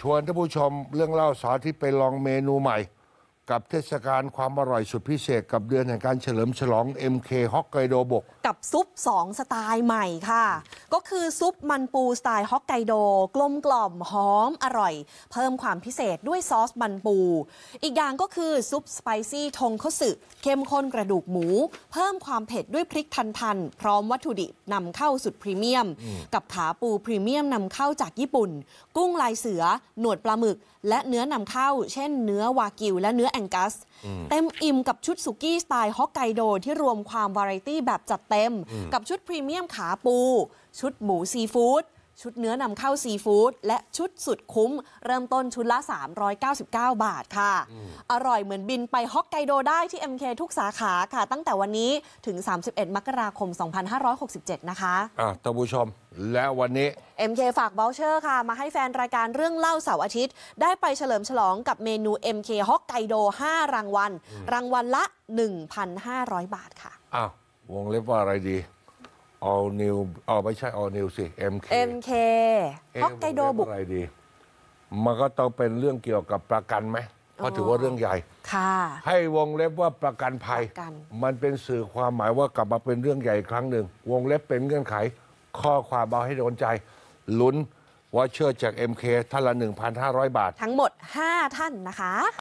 ชวนท่านผู้ชมเรื่องเล่าสาธิตไปลองเมนูใหม่กับเทศกาลความอร่อยสุดพิเศษกับเดือนแห่งการเฉลิมฉลอง MK ฮอกไกโดบก กับซุป2สไตล์ใหม่ค่ะ ก็คือซุปมันปูสไตล์ฮอกไกโดกลมกล่อมหอมอร่อย เพิ่มความพิเศษด้วยซอสมันปู อีกอย่างก็คือซุปสไปซี่ทงคสึเข้มข้นกระดูกหมู เพิ่มความเผ็ดด้วยพริกทันทันพร้อมวัตถุดิบนำเข้าสุดพรีเมียม กับขาปูพรีเมียมนำเข้าจากญี่ปุ่น กุ้งลายเสือ หนวดปลาหมึกและเนื้อนำเข้า เช่น เนื้อวากิวและเนื้อแองกัสเต็มอิ่มกับชุดสุกี้สไตล์ฮอกไกโดที่รวมความวาไรตี้แบบจัดเต็ม กับชุดพรีเมียมขาปู ชุดหมูซีฟู้ดชุดเนื้อนำเข้าซีฟู้ดและชุดสุดคุ้ม เริ่มต้นชุดละ 399 บาทค่ะออร่อยเหมือนบินไปฮอกไกโดได้ที่ MK ทุกสาขาค่ะ ตั้งแต่วันนี้ถึง 31 มกราคม 2567 นะคะอ่ะท่านผู้ชม และวันนี้ MK ฝากบอลเชอร์ค่ะ มาให้แฟนรายการเรื่องเล่าเสาร์อาทิตย์ ได้ไปเฉลิมฉลองกับเมนู MK ฮอกไกโด 5 รางวัล รางวัลละ 1,500 บาทค่ะอ้าววงเล็บว่าอะไรดี all new อ๋อไม่ใช่ all new สิ MK MK ฮอกไกโดบุกอะไรดี มันก็ต้องเป็นเรื่องเกี่ยวกับประกันไหมเพราะถือว่าเรื่องใหญ่ค่ะให้วงเล็บว่าประกันภัย มันเป็นสื่อความหมายว่ากลับมาเป็นเรื่องใหญ่ครั้งหนึ่งวงเล็บเป็นเงื่อนไข ข้อความเบาให้โดนใจ ลุ้นวอเชอร์จาก MK ท่านละ 1,500 บาท ทั้งหมด 5 ท่านนะคะ